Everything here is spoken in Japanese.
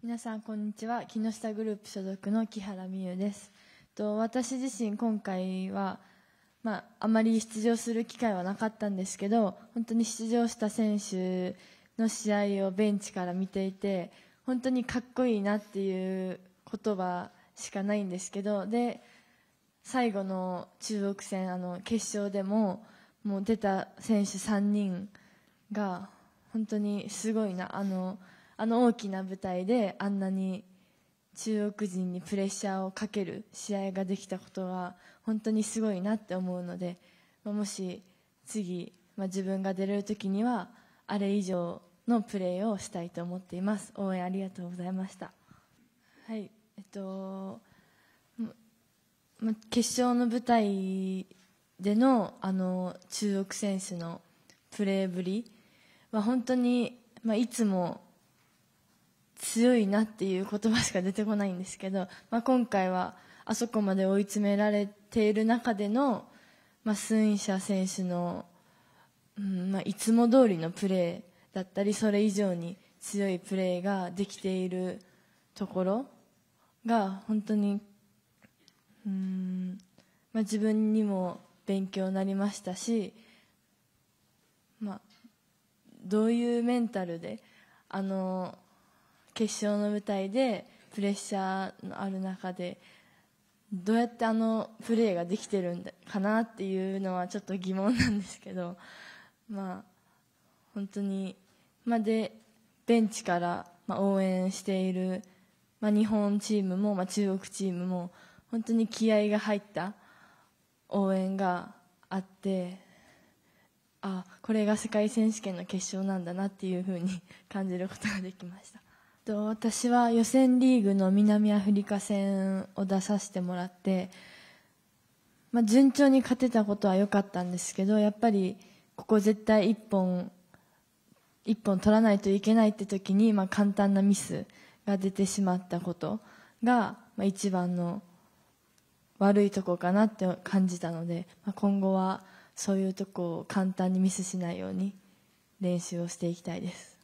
皆さんこんにちは木下グループ所属の木原美優です私自身今回は、まあ、あまり出場する機会はなかったんですけど本当に出場した選手の試合をベンチから見ていて本当にかっこいいなっていう言葉しかないんですけどで最後の中国戦あの決勝でももう出た選手3人が本当にすごいなあの。あの大きな舞台であんなに中国人にプレッシャーをかける試合ができたことは本当にすごいなって思うので、まもし次、まあ、自分が出れる時にはあれ以上のプレーをしたいと思っています応援ありがとうございましたはいえっと、ま、決勝の舞台でのあの中国選手のプレーぶりは本当に、まあ、いつも強いなっていう言葉しか出てこないんですけど、まあ、今回はあそこまで追い詰められている中での、まあ、スンイシャ選手の、うんまあ、いつも通りのプレーだったりそれ以上に強いプレーができているところが本当にうん、まあ、自分にも勉強になりましたし、まあ、どういうメンタルであの決勝の舞台でプレッシャーのある中でどうやってあのプレーができてるんかなっていうのはちょっと疑問なんですけど、まあ、本当に、までベンチから、ま応援している、ま日本チームも、ま中国チームも本当に気合が入った応援があってあこれが世界選手権の決勝なんだなっていうふうに感じることができました。私は予選リーグの南アフリカ戦を出させてもらって、まあ、順調に勝てたことは良かったんですけどやっぱりここ絶対1本一本取らないといけないって時に、まあ、簡単なミスが出てしまったことが、まあ、一番の悪いとこかなって感じたので、まあ、今後はそういうとこを簡単にミスしないように練習をしていきたいです。